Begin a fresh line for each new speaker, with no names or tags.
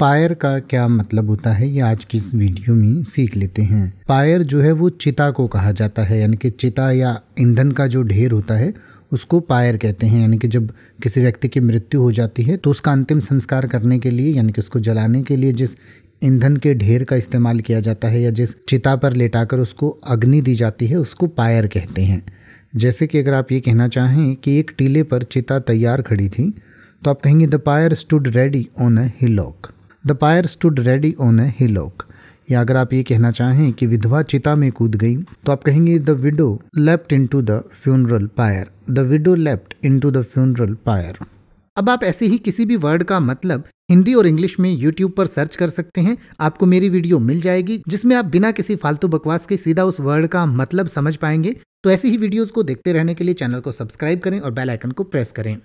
pier का क्या मतलब होता है ये आज की इस वीडियो में सीख लेते हैं पायर जो है वो चिता को कहा जाता है यानी कि चिता या ईंधन का जो ढेर होता है उसको पायर कहते हैं यानी कि जब किसी व्यक्ति की मृत्यु हो जाती है तो उसका अंतिम संस्कार करने के लिए यानी कि उसको जलाने के लिए जिस ईंधन के ढेर का इस्तेमाल किया जाता है या जिस चिता पर लेटाकर उसको अग्नि दी जाती है उसको पायर कहते हैं जैसे कि अगर आप ये कहना चाहें कि एक टीले पर चिता तैयार खड़ी थी तो आप कहेंगे the pyre stood ready on a hillock the pyre stood ready on a hillock या अगर आप ये कहना चाहें कि विधवा चिता में कूद गई तो आप कहेंगे the widow left into the funeral pyre the widow left into the funeral pyre अब आप ऐसे ही किसी भी वर्ड का मतलब हिंदी और इंग्लिश में यूट्यूब पर सर्च कर सकते हैं आपको मेरी वीडियो मिल जाएगी जिसमें आप बिना किसी फालतू बकवास के सीधा उस वर्ड का मतलब समझ पाएंगे तो ऐसी ही वीडियोस को देखते रहने के लिए चैनल को सब्सक्राइब करें और बेल आइकन
को प्रेस करें